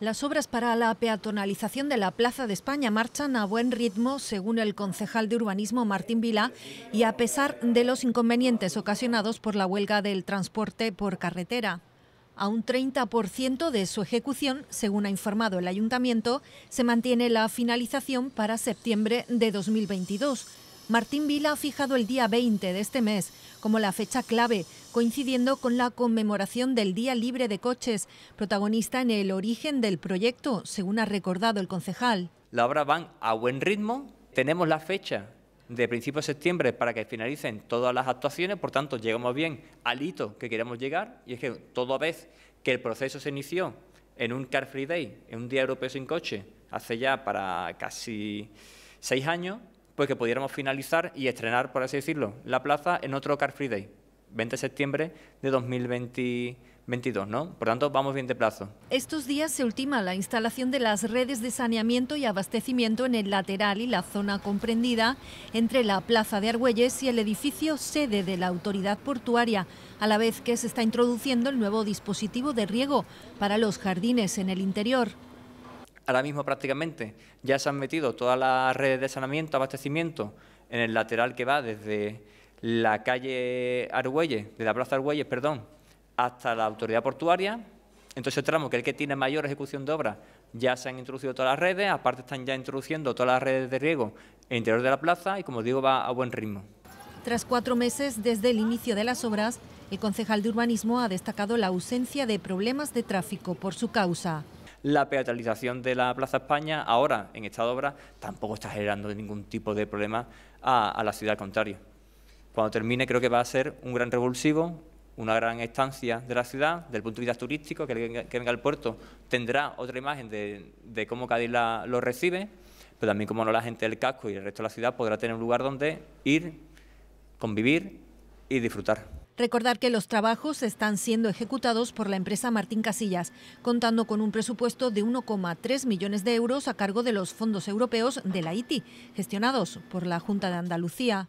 Las obras para la peatonalización de la Plaza de España marchan a buen ritmo, según el concejal de urbanismo Martín Vila, y a pesar de los inconvenientes ocasionados por la huelga del transporte por carretera. A un 30% de su ejecución, según ha informado el ayuntamiento, se mantiene la finalización para septiembre de 2022 Martín Vila ha fijado el día 20 de este mes como la fecha clave, coincidiendo con la conmemoración del Día Libre de Coches, protagonista en el origen del proyecto, según ha recordado el concejal. La obra va a buen ritmo, tenemos la fecha de principios de septiembre para que finalicen todas las actuaciones, por tanto llegamos bien al hito que queremos llegar y es que toda vez que el proceso se inició en un Car Free Day, en un Día Europeo sin Coche, hace ya para casi seis años, pues que pudiéramos finalizar y estrenar, por así decirlo, la plaza en otro Car Free Day, 20 de septiembre de 2022, ¿no? Por tanto, vamos bien de plazo. Estos días se ultima la instalación de las redes de saneamiento y abastecimiento en el lateral y la zona comprendida entre la Plaza de Argüelles y el edificio sede de la autoridad portuaria, a la vez que se está introduciendo el nuevo dispositivo de riego para los jardines en el interior ahora mismo prácticamente ya se han metido todas las redes de saneamiento, abastecimiento en el lateral que va desde la calle Argüelles, de la plaza Argüelles, perdón, hasta la autoridad portuaria. Entonces, el este tramo que es el que tiene mayor ejecución de obra, ya se han introducido todas las redes, aparte están ya introduciendo todas las redes de riego en el interior de la plaza y, como digo, va a buen ritmo. Tras cuatro meses desde el inicio de las obras, el concejal de urbanismo ha destacado la ausencia de problemas de tráfico por su causa. La peatralización de la Plaza España, ahora en esta obra, tampoco está generando ningún tipo de problema a, la ciudad, al contrario. Cuando termine creo que va a ser un gran revulsivo, una gran estancia de la ciudad, del punto de vista turístico, que, venga, que venga al puerto tendrá otra imagen de, cómo Cádiz lo recibe, pero también como no la gente del casco y el resto de la ciudad podrá tener un lugar donde ir, convivir y disfrutar. Recordar que los trabajos están siendo ejecutados por la empresa Martín Casillas, contando con un presupuesto de 1,3 millones de euros a cargo de los fondos europeos de la ITI, gestionados por la Junta de Andalucía.